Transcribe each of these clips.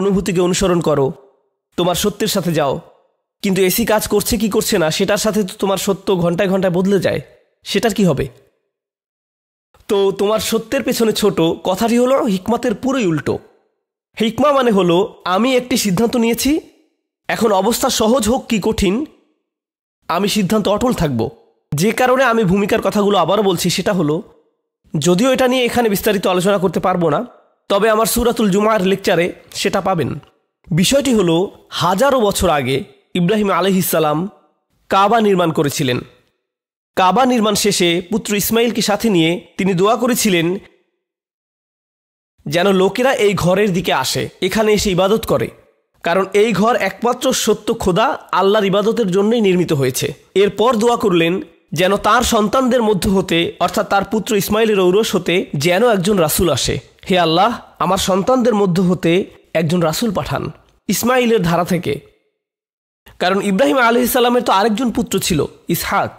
অনুভূতিকে অনুসরণ করো তোমার সত্যের সাথে যাও কিন্তু এসি কাজ করছে কি করছে না সেটার সাথে তো তোমার সত্য ঘন্টায় ঘন্টায় বদলে যায় সেটার কি হবে তো তোমার সত্যের পেছনে ছোট কথাটি হলো হিকমাতের পুরোই উল্টো হিকমা মানে হলো আমি একটি সিদ্ধান্ত নিয়েছি এখন অবস্থা সহজ হোক কি কঠিন আমি সিদ্ধান্ত অটল থাকব যে কারণে আমি ভূমিকার কথাগুলো আবারও বলছি সেটা হলো যদিও এটা নিয়ে এখানে বিস্তারিত আলোচনা করতে পারবো না তবে আমার সুরাতুল জুমার লেকচারে সেটা পাবেন বিষয়টি হলো হাজারো বছর আগে ইব্রাহিম আলহিসাল্লাম কাবা নির্মাণ করেছিলেন কাবা নির্মাণ শেষে পুত্র ইসমাইলকে সাথে নিয়ে তিনি দোয়া করেছিলেন যেন লোকেরা এই ঘরের দিকে আসে এখানে এসে ইবাদত করে কারণ এই ঘর একমাত্র সত্য খোদা আল্লাহর ইবাদতের জন্যই নির্মিত হয়েছে এরপর দোয়া করলেন যেন তার সন্তানদের মধ্য হতে অর্থাৎ তার পুত্র ইসমাইলের ঔরস হতে যেন একজন রাসুল আসে হে আল্লাহ আমার সন্তানদের মধ্য হতে একজন রাসুল পাঠান ইসমাইলের ধারা থেকে কারণ ইব্রাহিম আলহ ইসাল্লামের তো আরেকজন পুত্র ছিল ইসহাক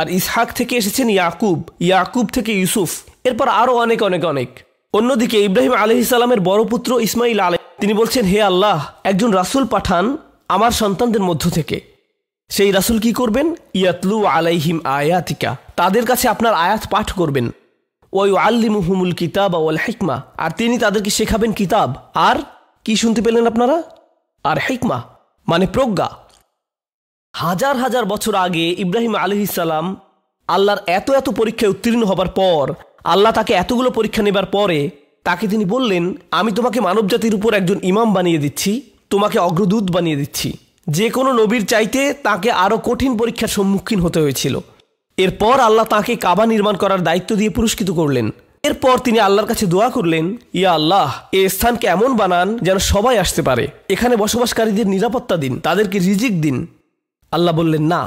আর ইসহাক থেকে এসেছেন ইয়াকুব ইয়াকুব থেকে ইউসুফ এরপর আরও অনেক অনেক অনেক অন্যদিকে ইব্রাহিম আলহ ইসাল্লামের বড় পুত্র ইসমাইল আলে তিনি বলছেন হে আল্লাহ একজন রাসুল পাঠান আমার সন্তানদের মধ্য থেকে সেই রাসুল কি করবেন ইয়াতলু আলাইহিম আয়াতিকা তাদের কাছে আপনার আয়াত পাঠ করবেন আল্লি আল্লিমুহুমুল কিতাব ওয়াল হিকমা আর তিনি তাদেরকে শেখাবেন কিতাব আর কি শুনতে পেলেন আপনারা আর হিকমা মানে প্রজ্ঞা হাজার হাজার বছর আগে ইব্রাহিম ইসালাম আল্লাহর এত এত পরীক্ষায় উত্তীর্ণ হবার পর আল্লাহ তাকে এতগুলো পরীক্ষা নেবার পরে তাকে তিনি বললেন আমি তোমাকে মানবজাতির উপর একজন ইমাম বানিয়ে দিচ্ছি তোমাকে অগ্রদূত বানিয়ে দিচ্ছি যে কোনো নবীর চাইতে তাকে আরও কঠিন পরীক্ষার সম্মুখীন হতে হয়েছিল এরপর আল্লাহ তাকে কাবা নির্মাণ করার দায়িত্ব দিয়ে পুরস্কৃত করলেন এরপর তিনি আল্লাহর কাছে দোয়া করলেন ইয়া আল্লাহ এ স্থানকে এমন বানান যেন সবাই আসতে পারে এখানে বসবাসকারীদের নিরাপত্তা দিন তাদেরকে রিজিক দিন আল্লাহ বললেন না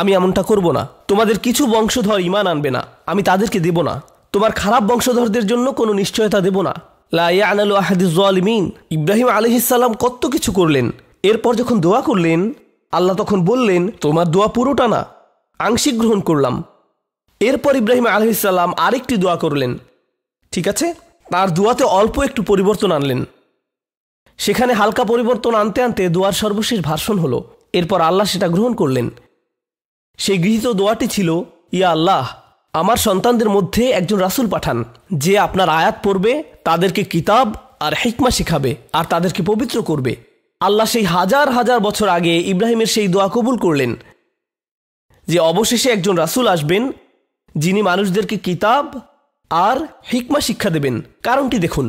আমি এমনটা করব না তোমাদের কিছু বংশধর ইমান আনবে না আমি তাদেরকে দেব না তোমার খারাপ বংশধরদের জন্য কোনো নিশ্চয়তা দেব না লাইয়া আনালু আহাদিজমিন ইব্রাহিম আলহিসাল্লাম কত কিছু করলেন এরপর যখন দোয়া করলেন আল্লাহ তখন বললেন তোমার দোয়া পুরোটা না আংশিক গ্রহণ করলাম এরপর ইব্রাহিম আলহিসাল্লাম আরেকটি দোয়া করলেন ঠিক আছে তার দোয়াতে অল্প একটু পরিবর্তন আনলেন সেখানে হালকা পরিবর্তন আনতে আনতে দোয়ার সর্বশেষ ভাষণ হলো এরপর আল্লাহ সেটা গ্রহণ করলেন সেই গৃহীত দোয়াটি ছিল ইয়া আল্লাহ আমার সন্তানদের মধ্যে একজন রাসুল পাঠান যে আপনার আয়াত পড়বে তাদেরকে কিতাব আর হিকমা শিখাবে আর তাদেরকে পবিত্র করবে আল্লাহ সেই হাজার হাজার বছর আগে ইব্রাহিমের সেই দোয়া কবুল করলেন যে অবশেষে একজন রাসুল আসবেন যিনি মানুষদেরকে কিতাব আর হিকমা শিক্ষা দেবেন কারণটি দেখুন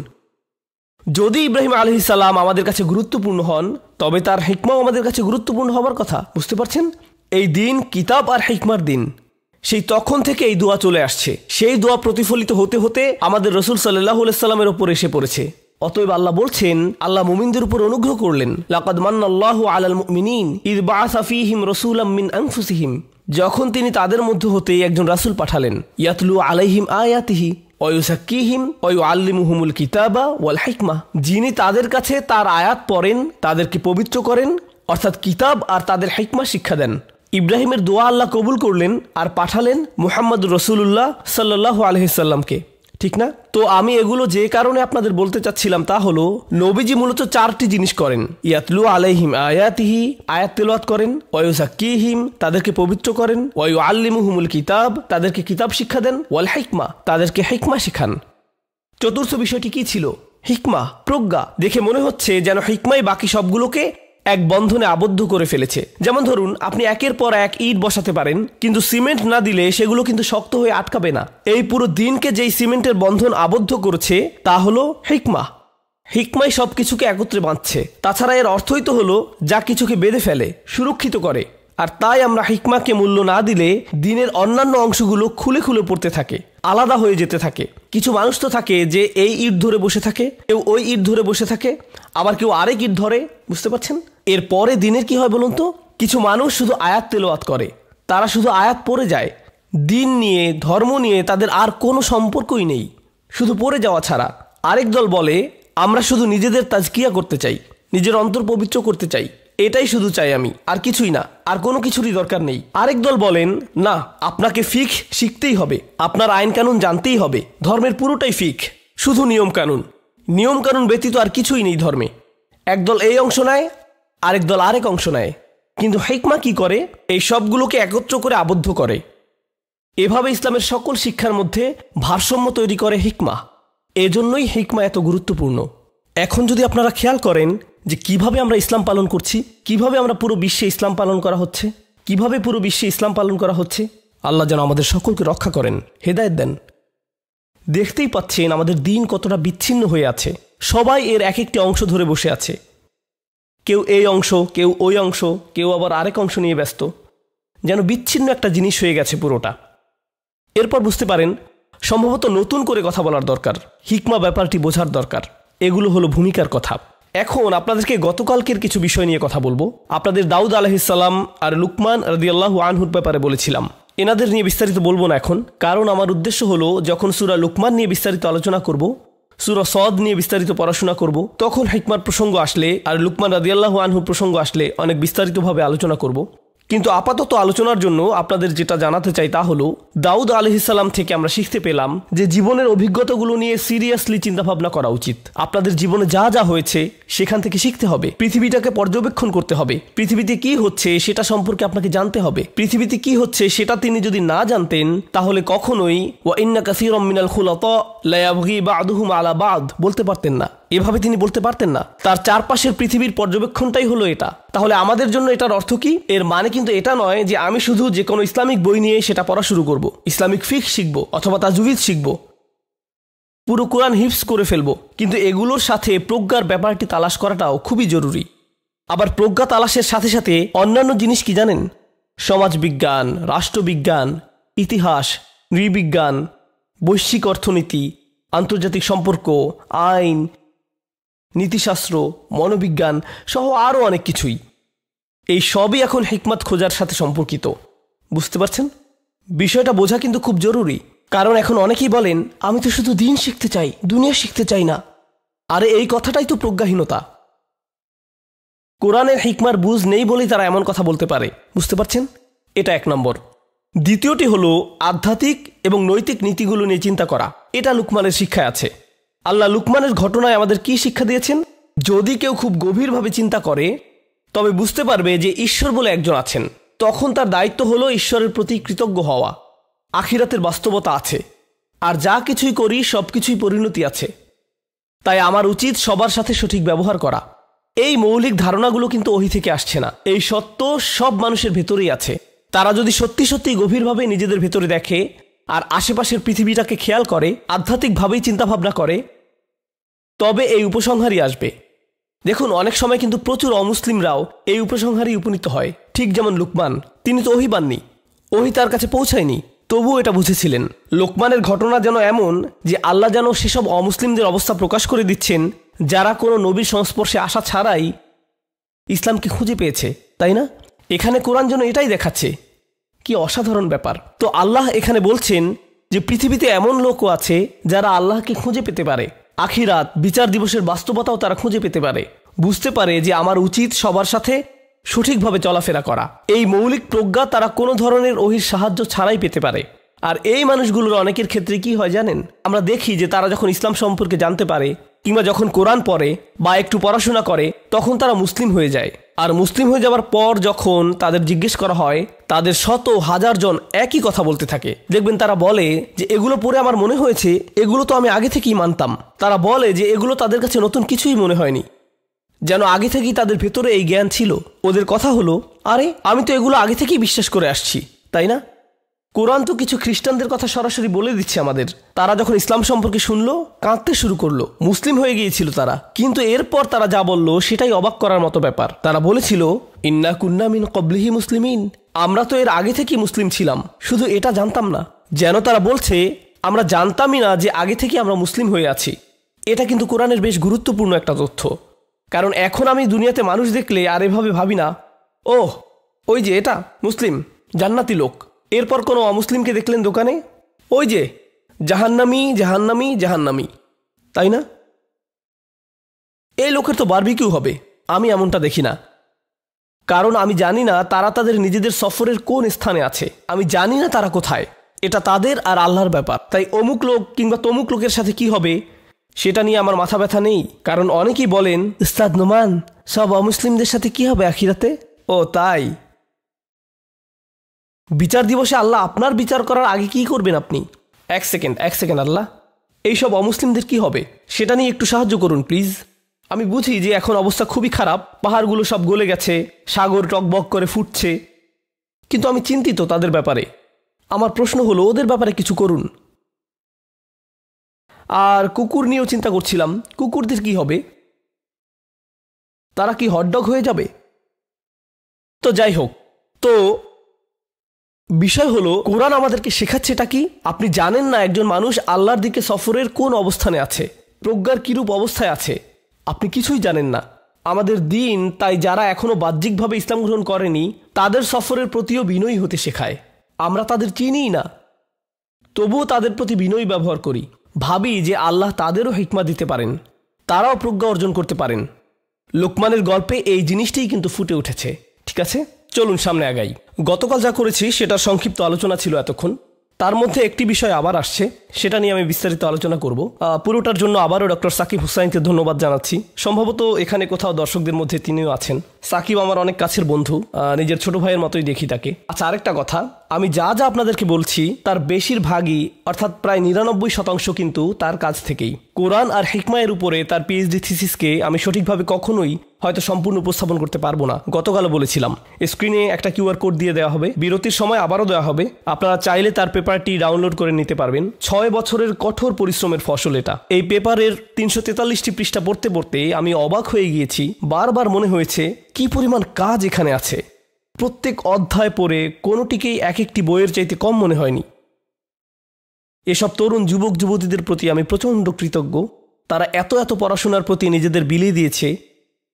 যদি ইব্রাহিম আলহি সালাম আমাদের কাছে গুরুত্বপূর্ণ হন তবে তার হিকমাও আমাদের কাছে গুরুত্বপূর্ণ হবার কথা বুঝতে পারছেন এই দিন কিতাব আর হিকমার দিন সেই তখন থেকে এই দোয়া চলে আসছে সেই দোয়া প্রতিফলিত হতে হতে আমাদের রসুল সাল্লাহ সাল্লামের ওপর এসে পড়েছে অতএব আল্লাহ বলছেন আল্লাহ মুমিনদের উপর অনুগ্রহ করলেন লাকাদ মান্নাল্লাহু আলাল মুমিনিন ইদ বাআসা ফীহিম রাসূলাম মিন আনফুসিহিম যখন তিনি তাদের মধ্য হতে একজন রাসুল পাঠালেন ইয়াতলু আলাইহিম আয়াতিহি অয়ুসাক্কিহিম অয়ু আল্লিমুহুমুল কিতাবা ওয়াল হাইকমা যিনি তাদের কাছে তার আয়াত পড়েন তাদেরকে পবিত্র করেন অর্থাৎ কিতাব আর তাদের হাইকমা শিক্ষা দেন ইব্রাহিমের দোয়া আল্লাহ কবুল করলেন আর পাঠালেন মুহাম্মদ রসুল্লাহ সাল্লাহ আলহিসাল্লামকে ঠিক না তো আমি এগুলো যে কারণে আপনাদের বলতে চাচ্ছিলাম তা হলো নবীজি মূলত চারটি জিনিস করেন ইয়াতলু আলাইহিম আয়াতিহি আয়াত তেলোয়াত করেন ওয়ুসাক্কি হিম তাদেরকে পবিত্র করেন ওয়ু আল্লিমু হুমুল কিতাব তাদেরকে কিতাব শিক্ষা দেন ওয়াল হিকমা তাদেরকে হিকমা শিখান চতুর্থ বিষয়টি কি ছিল হিকমা প্রজ্ঞা দেখে মনে হচ্ছে যেন হিকমাই বাকি সবগুলোকে এক বন্ধনে আবদ্ধ করে ফেলেছে যেমন ধরুন আপনি একের পর এক ইট বসাতে পারেন কিন্তু সিমেন্ট না দিলে সেগুলো কিন্তু শক্ত হয়ে আটকাবে না এই পুরো দিনকে যেই সিমেন্টের বন্ধন আবদ্ধ করেছে তা হলো হিকমা হিকমাই সব কিছুকে একত্রে বাঁধছে তাছাড়া এর অর্থই তো হলো যা কিছুকে বেঁধে ফেলে সুরক্ষিত করে আর তাই আমরা হিকমাকে মূল্য না দিলে দিনের অন্যান্য অংশগুলো খুলে খুলে পড়তে থাকে আলাদা হয়ে যেতে থাকে কিছু মানুষ তো থাকে যে এই ইট ধরে বসে থাকে কেউ ওই ইট ধরে বসে থাকে আবার কেউ আরেক ইট ধরে বুঝতে পারছেন এর পরে দিনের কি হয় বলুন তো কিছু মানুষ শুধু আয়াত তেলোয়াত করে তারা শুধু আয়াত পড়ে যায় দিন নিয়ে ধর্ম নিয়ে তাদের আর কোনো সম্পর্কই নেই শুধু পড়ে যাওয়া ছাড়া আরেক দল বলে আমরা শুধু নিজেদের তাজকিয়া করতে চাই নিজের অন্তর পবিত্র করতে চাই এটাই শুধু চাই আমি আর কিছুই না আর কোনো কিছুরই দরকার নেই আরেক দল বলেন না আপনাকে ফিক শিখতেই হবে আপনার আইন কানুন জানতেই হবে ধর্মের পুরোটাই ফিক শুধু নিয়ম কানুন নিয়ম কানুন ব্যতীত আর কিছুই নেই ধর্মে একদল এই অংশ নেয় আরেক দল আরেক অংশ নেয় কিন্তু হেকমা কি করে এই সবগুলোকে একত্র করে আবদ্ধ করে এভাবে ইসলামের সকল শিক্ষার মধ্যে ভারসাম্য তৈরি করে হিকমা এজন্যই হিকমা এত গুরুত্বপূর্ণ এখন যদি আপনারা খেয়াল করেন যে কিভাবে আমরা ইসলাম পালন করছি কিভাবে আমরা পুরো বিশ্বে ইসলাম পালন করা হচ্ছে কিভাবে পুরো বিশ্বে ইসলাম পালন করা হচ্ছে আল্লাহ যেন আমাদের সকলকে রক্ষা করেন হেদায়ত দেন দেখতেই পাচ্ছেন আমাদের দিন কতটা বিচ্ছিন্ন হয়ে আছে সবাই এর এক একটি অংশ ধরে বসে আছে কেউ এই অংশ কেউ ওই অংশ কেউ আবার আরেক অংশ নিয়ে ব্যস্ত যেন বিচ্ছিন্ন একটা জিনিস হয়ে গেছে পুরোটা এরপর বুঝতে পারেন সম্ভবত নতুন করে কথা বলার দরকার হিকমা ব্যাপারটি বোঝার দরকার এগুলো হলো ভূমিকার কথা এখন আপনাদেরকে গতকালকের কিছু বিষয় নিয়ে কথা বলবো আপনাদের দাউদ আলহিসাল্লাম আর লুকমান রদিয়াল্লাহু আনহুর ব্যাপারে বলেছিলাম এনাদের নিয়ে বিস্তারিত বলবো না এখন কারণ আমার উদ্দেশ্য হলো যখন সুরা লুকমান নিয়ে বিস্তারিত আলোচনা করব সুরা সদ নিয়ে বিস্তারিত পড়াশোনা করব তখন হেকমার প্রসঙ্গ আসলে আর লুকমান রাদিয়াল্লাহু আনহুর প্রসঙ্গ আসলে অনেক বিস্তারিতভাবে আলোচনা করব কিন্তু আপাতত আলোচনার জন্য আপনাদের যেটা জানাতে চাই তা হলো দাউদ আলহিসাল্লাম থেকে আমরা শিখতে পেলাম যে জীবনের অভিজ্ঞতাগুলো নিয়ে সিরিয়াসলি চিন্তাভাবনা করা উচিত আপনাদের জীবনে যা যা হয়েছে সেখান থেকে শিখতে হবে পৃথিবীটাকে পর্যবেক্ষণ করতে হবে পৃথিবীতে কি হচ্ছে সেটা সম্পর্কে আপনাকে জানতে হবে পৃথিবীতে কি হচ্ছে সেটা তিনি যদি না জানতেন তাহলে কখনোই ওয়া ইন্না কাসিরম মিনাল খুলত লায়াবগি বা আদহুম আলা বাদ বলতে পারতেন না এভাবে তিনি বলতে পারতেন না তার চারপাশের পৃথিবীর পর্যবেক্ষণটাই হলো এটা তাহলে আমাদের জন্য এটার অর্থ কি এর মানে কিন্তু এটা নয় যে আমি শুধু যে কোনো ইসলামিক বই নিয়ে সেটা পড়া শুরু করব ইসলামিক ফিক শিখব অথবা তাজুবিদ শিখব পুরো কোরআন হিপস করে ফেলবো কিন্তু এগুলোর সাথে প্রজ্ঞার ব্যাপারটি তালাশ করাটাও খুবই জরুরি আবার প্রজ্ঞা তালাশের সাথে সাথে অন্যান্য জিনিস কি জানেন সমাজবিজ্ঞান রাষ্ট্রবিজ্ঞান ইতিহাস নৃবিজ্ঞান বৈশ্বিক অর্থনীতি আন্তর্জাতিক সম্পর্ক আইন নীতিশাস্ত্র মনোবিজ্ঞান সহ আরও অনেক কিছুই এই সবই এখন হিকমত খোঁজার সাথে সম্পর্কিত বুঝতে পারছেন বিষয়টা বোঝা কিন্তু খুব জরুরি কারণ এখন অনেকেই বলেন আমি তো শুধু দিন শিখতে চাই দুনিয়া শিখতে চাই না আরে এই কথাটাই তো প্রজ্ঞাহীনতা কোরআনের হিকমার বুঝ নেই বলেই তারা এমন কথা বলতে পারে বুঝতে পারছেন এটা এক নম্বর দ্বিতীয়টি হলো আধ্যাত্মিক এবং নৈতিক নীতিগুলো নিয়ে চিন্তা করা এটা লুকমানের শিক্ষায় আছে আল্লাহ লুকমানের ঘটনায় আমাদের কি শিক্ষা দিয়েছেন যদি কেউ খুব গভীরভাবে চিন্তা করে তবে বুঝতে পারবে যে ঈশ্বর বলে একজন আছেন তখন তার দায়িত্ব হল ঈশ্বরের প্রতি কৃতজ্ঞ হওয়া আখিরাতের বাস্তবতা আছে আর যা কিছুই করি সব কিছুই পরিণতি আছে তাই আমার উচিত সবার সাথে সঠিক ব্যবহার করা এই মৌলিক ধারণাগুলো কিন্তু ওহি থেকে আসছে না এই সত্য সব মানুষের ভেতরেই আছে তারা যদি সত্যি সত্যি গভীরভাবে নিজেদের ভেতরে দেখে আর আশেপাশের পৃথিবীটাকে খেয়াল করে আধ্যাত্মিকভাবেই চিন্তাভাবনা করে তবে এই উপসংহারই আসবে দেখুন অনেক সময় কিন্তু প্রচুর অমুসলিমরাও এই উপসংহারই উপনীত হয় ঠিক যেমন লুকমান তিনি তো ওহি পাননি ওহি তার কাছে পৌঁছায়নি তবুও এটা বুঝেছিলেন লোকমানের ঘটনা যেন এমন যে আল্লাহ যেন সেসব অমুসলিমদের অবস্থা প্রকাশ করে দিচ্ছেন যারা কোনো নবীর সংস্পর্শে আসা ছাড়াই ইসলামকে খুঁজে পেয়েছে তাই না এখানে কোরআন যেন এটাই দেখাচ্ছে কি অসাধারণ ব্যাপার তো আল্লাহ এখানে বলছেন যে পৃথিবীতে এমন লোকও আছে যারা আল্লাহকে খুঁজে পেতে পারে আখিরাত বিচার দিবসের বাস্তবতাও তারা খুঁজে পেতে পারে বুঝতে পারে যে আমার উচিত সবার সাথে সঠিকভাবে চলাফেরা করা এই মৌলিক প্রজ্ঞা তারা কোনো ধরনের অহির সাহায্য ছাড়াই পেতে পারে আর এই মানুষগুলোর অনেকের ক্ষেত্রে কি হয় জানেন আমরা দেখি যে তারা যখন ইসলাম সম্পর্কে জানতে পারে কিংবা যখন কোরআন পড়ে বা একটু পড়াশোনা করে তখন তারা মুসলিম হয়ে যায় আর মুসলিম হয়ে যাওয়ার পর যখন তাদের জিজ্ঞেস করা হয় তাদের শত হাজার জন একই কথা বলতে থাকে দেখবেন তারা বলে যে এগুলো পড়ে আমার মনে হয়েছে এগুলো তো আমি আগে থেকেই মানতাম তারা বলে যে এগুলো তাদের কাছে নতুন কিছুই মনে হয়নি যেন আগে থেকেই তাদের ভেতরে এই জ্ঞান ছিল ওদের কথা হলো আরে আমি তো এগুলো আগে থেকেই বিশ্বাস করে আসছি তাই না কোরআন তো কিছু খ্রিস্টানদের কথা সরাসরি বলে দিচ্ছে আমাদের তারা যখন ইসলাম সম্পর্কে শুনলো কাঁদতে শুরু করলো মুসলিম হয়ে গিয়েছিল তারা কিন্তু এরপর তারা যা বললো সেটাই অবাক করার মতো ব্যাপার তারা বলেছিল ইন্না কুন্না মিন কবলিহি মুসলিমিন আমরা তো এর আগে থেকেই মুসলিম ছিলাম শুধু এটা জানতাম না যেন তারা বলছে আমরা জানতামই না যে আগে থেকে আমরা মুসলিম হয়ে আছি এটা কিন্তু কোরআনের বেশ গুরুত্বপূর্ণ একটা তথ্য কারণ এখন আমি দুনিয়াতে মানুষ দেখলে আর এভাবে ভাবি না ও ওই যে এটা মুসলিম জান্নাতি লোক এরপর কোনো অমুসলিমকে দেখলেন দোকানে ওই যে জাহান্নামি জাহান্নামি জাহান্নামি তাই না এই লোকের তো বার্বিকিউ হবে আমি এমনটা দেখি না কারণ আমি জানি না তারা তাদের নিজেদের সফরের কোন স্থানে আছে আমি জানি না তারা কোথায় এটা তাদের আর আল্লাহর ব্যাপার তাই অমুক লোক কিংবা তমুক লোকের সাথে কি হবে সেটা নিয়ে আমার মাথা ব্যথা নেই কারণ অনেকেই বলেন ইস্তাদ নোমান সব অমুসলিমদের সাথে কি হবে আখিরাতে ও তাই বিচার দিবসে আল্লাহ আপনার বিচার করার আগে কি করবেন আপনি এক সেকেন্ড এক সেকেন্ড আল্লাহ এইসব অমুসলিমদের কি হবে সেটা নিয়ে একটু সাহায্য করুন প্লিজ আমি বুঝি যে এখন অবস্থা খুবই খারাপ পাহাড়গুলো সব গলে গেছে সাগর টকবক করে ফুটছে কিন্তু আমি চিন্তিত তাদের ব্যাপারে আমার প্রশ্ন হলো ওদের ব্যাপারে কিছু করুন আর কুকুর নিয়েও চিন্তা করছিলাম কুকুরদের কি হবে তারা কি হটডগ হয়ে যাবে তো যাই হোক তো বিষয় হলো কোরআন আমাদেরকে শেখাচ্ছে এটা কি আপনি জানেন না একজন মানুষ আল্লাহর দিকে সফরের কোন অবস্থানে আছে প্রজ্ঞার কিরূপ অবস্থায় আছে আপনি কিছুই জানেন না আমাদের দিন তাই যারা এখনও বাহ্যিকভাবে ইসলাম গ্রহণ করেনি তাদের সফরের প্রতিও বিনয়ী হতে শেখায় আমরা তাদের চিনিই না তবুও তাদের প্রতি বিনয়ী ব্যবহার করি ভাবি যে আল্লাহ তাদেরও হিকমা দিতে পারেন তারাও প্রজ্ঞা অর্জন করতে পারেন লোকমানের গল্পে এই জিনিসটাই কিন্তু ফুটে উঠেছে ঠিক আছে চলুন সামনে আগাই গতকাল যা করেছি সেটার সংক্ষিপ্ত আলোচনা ছিল এতক্ষণ তার মধ্যে একটি বিষয় আবার আসছে সেটা নিয়ে আমি বিস্তারিত আলোচনা করব পুরোটার জন্য আবারও ডক্টর সাকিব হুসাইনকে ধন্যবাদ জানাচ্ছি সম্ভবত এখানে কোথাও দর্শকদের মধ্যে তিনিও আছেন সাকিব আমার অনেক কাছের বন্ধু নিজের ছোট ভাইয়ের মতোই দেখি তাকে আচ্ছা আরেকটা কথা আমি যা যা আপনাদেরকে বলছি তার বেশিরভাগই অর্থাৎ প্রায় নিরানব্বই শতাংশ কিন্তু তার কাছ থেকেই কোরআন আর হেকমায়ের উপরে তার পিএইচডি থিসিসকে আমি সঠিকভাবে কখনোই হয়তো সম্পূর্ণ উপস্থাপন করতে পারবো না গতকালও বলেছিলাম স্ক্রিনে একটা কিউআর কোড দিয়ে দেওয়া হবে বিরতির সময় আবারও দেওয়া হবে আপনারা চাইলে তার পেপারটি ডাউনলোড করে নিতে পারবেন ছয় বছরের কঠোর পরিশ্রমের ফসল এটা এই পেপারের তিনশো তেতাল্লিশটি পৃষ্ঠা পড়তে পড়তে আমি অবাক হয়ে গিয়েছি বারবার মনে হয়েছে কি পরিমাণ কাজ এখানে আছে প্রত্যেক অধ্যায় পড়ে কোনোটিকেই এক একটি বইয়ের চাইতে কম মনে হয়নি এসব তরুণ যুবক যুবতীদের প্রতি আমি প্রচণ্ড কৃতজ্ঞ তারা এত এত পড়াশোনার প্রতি নিজেদের বিলিয়ে দিয়েছে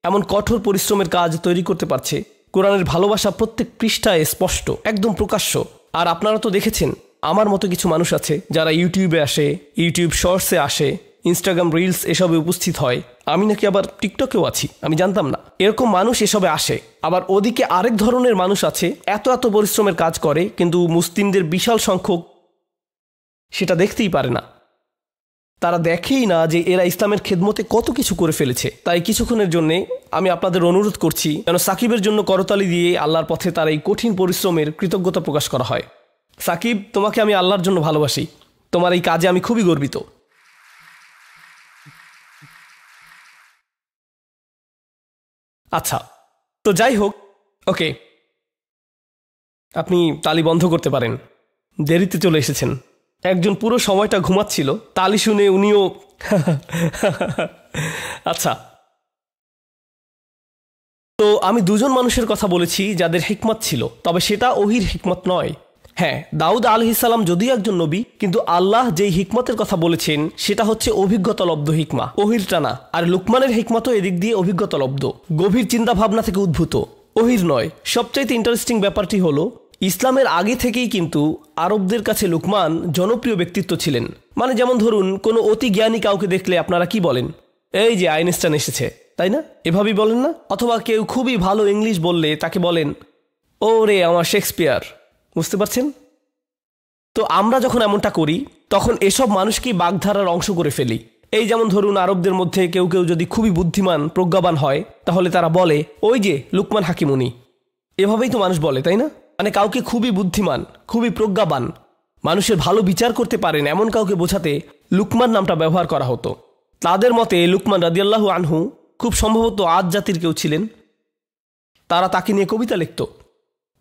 এমন কঠোর পরিশ্রমের কাজ তৈরি করতে পারছে কোরআনের ভালোবাসা প্রত্যেক পৃষ্ঠায় স্পষ্ট একদম প্রকাশ্য আর আপনারা তো দেখেছেন আমার মতো কিছু মানুষ আছে যারা ইউটিউবে আসে ইউটিউব শর্টসে আসে ইনস্টাগ্রাম রিলস এসবে উপস্থিত হয় আমি নাকি আবার টিকটকেও আছি আমি জানতাম না এরকম মানুষ এসবে আসে আবার ওদিকে আরেক ধরনের মানুষ আছে এত এত পরিশ্রমের কাজ করে কিন্তু মুসলিমদের বিশাল সংখ্যক সেটা দেখতেই পারে না তারা দেখেই না যে এরা ইসলামের খেদমতে কত কিছু করে ফেলেছে তাই কিছুক্ষণের জন্যে আমি আপনাদের অনুরোধ করছি যেন সাকিবের জন্য করতালি দিয়ে আল্লাহর পথে তার এই কঠিন পরিশ্রমের কৃতজ্ঞতা প্রকাশ করা হয় সাকিব তোমাকে আমি আল্লাহর জন্য ভালোবাসি তোমার এই কাজে আমি খুবই গর্বিত আচ্ছা তো যাই হোক ওকে আপনি তালি বন্ধ করতে পারেন দেরিতে চলে এসেছেন একজন পুরো সময়টা ঘুমাচ্ছিল তালি শুনে উনিও আচ্ছা তো আমি দুজন মানুষের কথা বলেছি যাদের হিকমত ছিল তবে সেটা ওহির হিকমত নয় হ্যাঁ দাউদ আলহ ইসালাম যদিও একজন নবী কিন্তু আল্লাহ যেই হিকমতের কথা বলেছেন সেটা হচ্ছে অভিজ্ঞতা লব্ধ হিকমা অহির টানা আর লুকমানের হিকমাতও এদিক দিয়ে অভিজ্ঞতা লব্ধ গভীর চিন্তাভাবনা থেকে উদ্ভূত অহির নয় সবচাইতে ইন্টারেস্টিং ব্যাপারটি হলো ইসলামের আগে থেকেই কিন্তু আরবদের কাছে লুকমান জনপ্রিয় ব্যক্তিত্ব ছিলেন মানে যেমন ধরুন কোনো অতি জ্ঞানী কাউকে দেখলে আপনারা কি বলেন এই যে আইনস্টান এসেছে তাই না এভাবেই বলেন না অথবা কেউ খুবই ভালো ইংলিশ বললে তাকে বলেন ও রে আমার শেক্সপিয়ার বুঝতে পারছেন তো আমরা যখন এমনটা করি তখন এসব মানুষকেই বাগধারার অংশ করে ফেলি এই যেমন ধরুন আরবদের মধ্যে কেউ কেউ যদি খুবই বুদ্ধিমান প্রজ্ঞাবান হয় তাহলে তারা বলে ওই যে লুকমান হাকিমুনি এভাবেই তো মানুষ বলে তাই না মানে কাউকে খুবই বুদ্ধিমান খুবই প্রজ্ঞাবান মানুষের ভালো বিচার করতে পারেন এমন কাউকে বোঝাতে লুকমান নামটা ব্যবহার করা হতো তাদের মতে লুকমান রাদিয়াল্লাহু আনহু খুব সম্ভবত আজ জাতির কেউ ছিলেন তারা তাকে নিয়ে কবিতা লিখত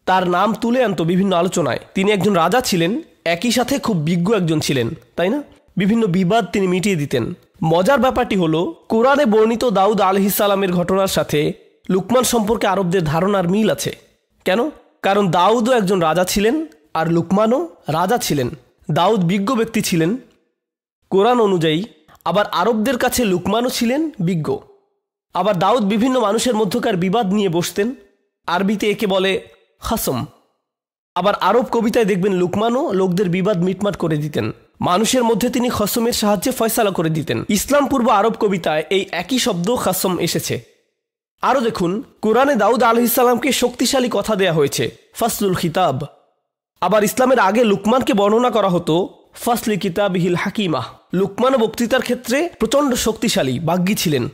তার নাম তুলে আনত বিভিন্ন আলোচনায় তিনি একজন রাজা ছিলেন একই সাথে খুব বিজ্ঞ একজন ছিলেন তাই না বিভিন্ন বিবাদ তিনি মিটিয়ে দিতেন মজার ব্যাপারটি হলো কোরআনে বর্ণিত দাউদ আলহিসালামের ঘটনার সাথে লুকমান সম্পর্কে আরবদের ধারণার মিল আছে কেন কারণ দাউদও একজন রাজা ছিলেন আর লুকমানও রাজা ছিলেন দাউদ বিজ্ঞ ব্যক্তি ছিলেন কোরআন অনুযায়ী আবার আরবদের কাছে লুকমানও ছিলেন বিজ্ঞ আবার দাউদ বিভিন্ন মানুষের মধ্যকার বিবাদ নিয়ে বসতেন আরবিতে একে বলে হাসম আবার আরব কবিতায় দেখবেন লুকমানও লোকদের বিবাদ মিটমাট করে দিতেন মানুষের মধ্যে তিনি খসমের সাহায্যে ফয়সালা করে দিতেন ইসলাম পূর্ব আরব কবিতায় এই একই শব্দ খাসম এসেছে আরও দেখুন কোরআনে দাউদ ইসলামকে শক্তিশালী কথা দেয়া হয়েছে ফাসলুল খিতাব আবার ইসলামের আগে লুকমানকে বর্ণনা করা হতো ফাসলি কিতাব হিল হাকিমাহ লুকমান বক্তৃতার ক্ষেত্রে প্রচণ্ড শক্তিশালী বাগ্যী ছিলেন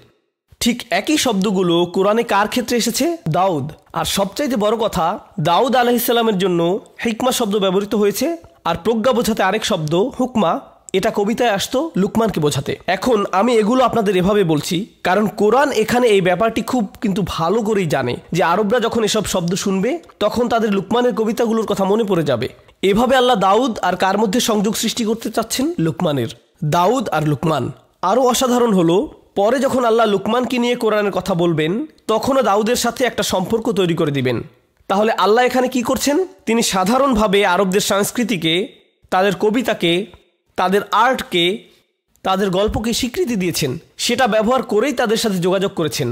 ঠিক একই শব্দগুলো কোরআনে কার ক্ষেত্রে এসেছে দাউদ আর সবচাইতে বড় কথা দাউদ আলাহিসাল্লামের জন্য হিকমা শব্দ ব্যবহৃত হয়েছে আর প্রজ্ঞা বোঝাতে আরেক শব্দ হুকমা এটা কবিতায় আসতো লুকমানকে বোঝাতে এখন আমি এগুলো আপনাদের এভাবে বলছি কারণ কোরআন এখানে এই ব্যাপারটি খুব কিন্তু ভালো করেই জানে যে আরবরা যখন এসব শব্দ শুনবে তখন তাদের লুকমানের কবিতাগুলোর কথা মনে পড়ে যাবে এভাবে আল্লাহ দাউদ আর কার মধ্যে সংযোগ সৃষ্টি করতে চাচ্ছেন লুকমানের দাউদ আর লুকমান আরও অসাধারণ হলো পরে যখন আল্লাহ লুকমানকে নিয়ে কোরআনের কথা বলবেন তখনও দাউদের সাথে একটা সম্পর্ক তৈরি করে দিবেন তাহলে আল্লাহ এখানে কি করছেন তিনি সাধারণভাবে আরবদের সংস্কৃতিকে তাদের কবিতাকে তাদের আর্টকে তাদের গল্পকে স্বীকৃতি দিয়েছেন সেটা ব্যবহার করেই তাদের সাথে যোগাযোগ করেছেন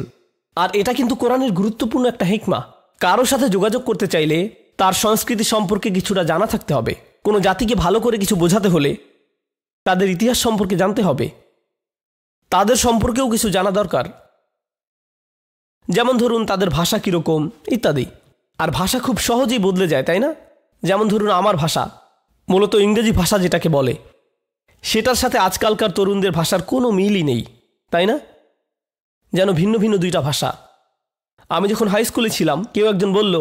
আর এটা কিন্তু কোরআনের গুরুত্বপূর্ণ একটা হেকমা কারো সাথে যোগাযোগ করতে চাইলে তার সংস্কৃতি সম্পর্কে কিছুটা জানা থাকতে হবে কোনো জাতিকে ভালো করে কিছু বোঝাতে হলে তাদের ইতিহাস সম্পর্কে জানতে হবে তাদের সম্পর্কেও কিছু জানা দরকার যেমন ধরুন তাদের ভাষা কীরকম ইত্যাদি আর ভাষা খুব সহজেই বদলে যায় তাই না যেমন ধরুন আমার ভাষা মূলত ইংরেজি ভাষা যেটাকে বলে সেটার সাথে আজকালকার তরুণদের ভাষার কোনো মিলই নেই তাই না যেন ভিন্ন ভিন্ন দুইটা ভাষা আমি যখন হাই স্কুলে ছিলাম কেউ একজন বলল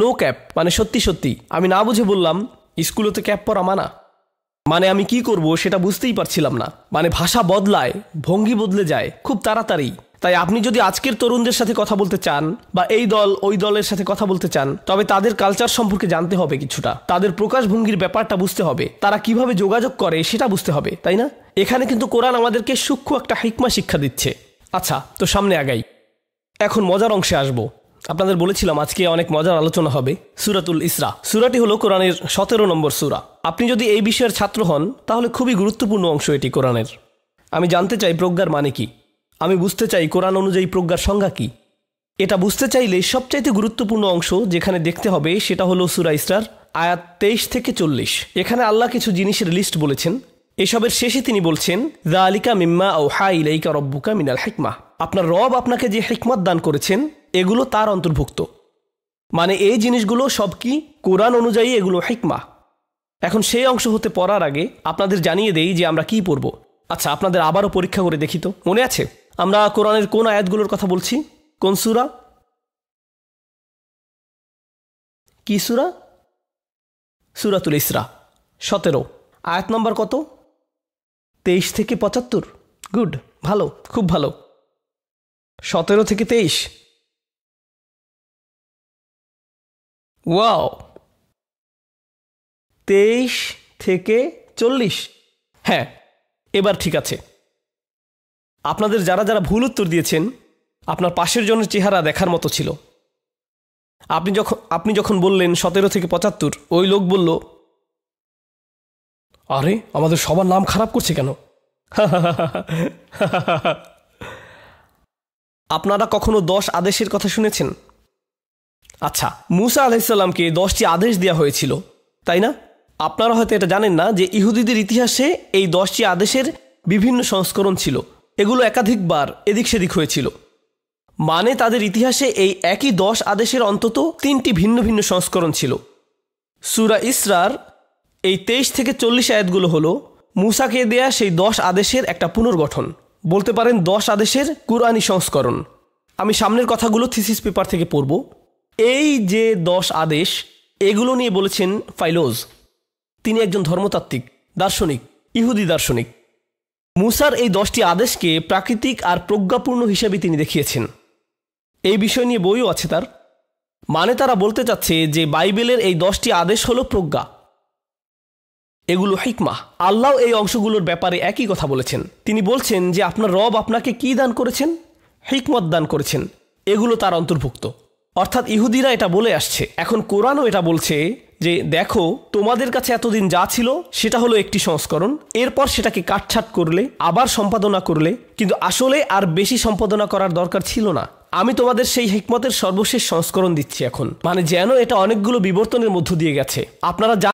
নো ক্যাপ মানে সত্যি সত্যি আমি না বুঝে বললাম স্কুলে তো ক্যাপ পরা মানা মানে আমি কি করব সেটা বুঝতেই পারছিলাম না মানে ভাষা বদলায় ভঙ্গি বদলে যায় খুব তাড়াতাড়ি তাই আপনি যদি আজকের তরুণদের সাথে কথা বলতে চান বা এই দল ওই দলের সাথে কথা বলতে চান তবে তাদের কালচার সম্পর্কে জানতে হবে কিছুটা তাদের প্রকাশভঙ্গির ব্যাপারটা বুঝতে হবে তারা কিভাবে যোগাযোগ করে সেটা বুঝতে হবে তাই না এখানে কিন্তু কোরআন আমাদেরকে সূক্ষ্ম একটা হিকমা শিক্ষা দিচ্ছে আচ্ছা তো সামনে আগাই এখন মজার অংশে আসবো আপনাদের বলেছিলাম আজকে অনেক মজার আলোচনা হবে সুরাতুল ইসরা সুরাটি হলো কোরআনের সতেরো নম্বর সুরা আপনি যদি এই বিষয়ের ছাত্র হন তাহলে খুবই গুরুত্বপূর্ণ অংশ এটি কোরআনের আমি জানতে চাই প্রজ্ঞার মানে কি আমি বুঝতে চাই কোরআন অনুযায়ী প্রজ্ঞার সংজ্ঞা কি এটা বুঝতে চাইলে সবচাইতে গুরুত্বপূর্ণ অংশ যেখানে দেখতে হবে সেটা হলো সুরা ইসরার আয়াত তেইশ থেকে চল্লিশ এখানে আল্লাহ কিছু জিনিসের লিস্ট বলেছেন এসবের শেষে তিনি বলছেন দা আলিকা মিম্মা ও হা ইলাইকা রব্বুকা মিনাল হেকমা আপনার রব আপনাকে যে হেকমত দান করেছেন এগুলো তার অন্তর্ভুক্ত মানে এই জিনিসগুলো সব কি কোরআন অনুযায়ী এগুলো হিকমা এখন সেই অংশ হতে পড়ার আগে আপনাদের জানিয়ে দেই যে আমরা কি পড়ব আচ্ছা আপনাদের আবারও পরীক্ষা করে দেখি তো মনে আছে আমরা কোরআনের কোন আয়াতগুলোর কথা বলছি কোন সুরা কি সুরা সুরাতুল ইসরা সতেরো আয়াত নম্বর কত তেইশ থেকে পঁচাত্তর গুড ভালো খুব ভালো সতেরো থেকে তেইশ ওয়াও তেইশ থেকে চল্লিশ হ্যাঁ এবার ঠিক আছে আপনাদের যারা যারা ভুল উত্তর দিয়েছেন আপনার পাশের জন্য চেহারা দেখার মতো ছিল আপনি যখন আপনি যখন বললেন সতেরো থেকে পঁচাত্তর ওই লোক বলল আরে আমাদের সবার নাম খারাপ করছে কেন আপনারা কখনো দশ আদেশের কথা শুনেছেন আচ্ছা মুসা আলাইসাল্লামকে দশটি আদেশ দেওয়া হয়েছিল তাই না আপনারা হয়তো এটা জানেন না যে ইহুদিদের ইতিহাসে এই দশটি আদেশের বিভিন্ন সংস্করণ ছিল এগুলো একাধিকবার এদিক সেদিক হয়েছিল মানে তাদের ইতিহাসে এই একই দশ আদেশের অন্তত তিনটি ভিন্ন ভিন্ন সংস্করণ ছিল সুরা ইসরার এই তেইশ থেকে চল্লিশ আয়াতগুলো হলো মুসাকে দেয়া সেই দশ আদেশের একটা পুনর্গঠন বলতে পারেন দশ আদেশের কুরআনি সংস্করণ আমি সামনের কথাগুলো থিসিস পেপার থেকে পড়ব এই যে দশ আদেশ এগুলো নিয়ে বলেছেন ফাইলোজ তিনি একজন ধর্মতাত্ত্বিক দার্শনিক ইহুদি দার্শনিক মুসার এই দশটি আদেশকে প্রাকৃতিক আর প্রজ্ঞাপূর্ণ হিসেবে তিনি দেখিয়েছেন এই বিষয় নিয়ে বইও আছে তার মানে তারা বলতে চাচ্ছে যে বাইবেলের এই দশটি আদেশ হলো প্রজ্ঞা এগুলো হিকমা আল্লাহ এই অংশগুলোর ব্যাপারে একই কথা বলেছেন তিনি বলছেন যে আপনার রব আপনাকে কি দান করেছেন হিকমত দান করেছেন এগুলো তার অন্তর্ভুক্ত অর্থাৎ ইহুদিরা এটা বলে আসছে এখন কোরআনও এটা বলছে যে দেখো তোমাদের কাছে এতদিন যা ছিল সেটা হলো একটি সংস্করণ এরপর সেটাকে কাটছাট করলে আবার সম্পাদনা করলে কিন্তু আসলে আর বেশি সম্পাদনা করার দরকার ছিল না আমি তোমাদের সেই হিকমতের সর্বশেষ সংস্করণ দিচ্ছি এখন মানে যেন এটা অনেকগুলো বিবর্তনের মধ্য দিয়ে গেছে আপনারা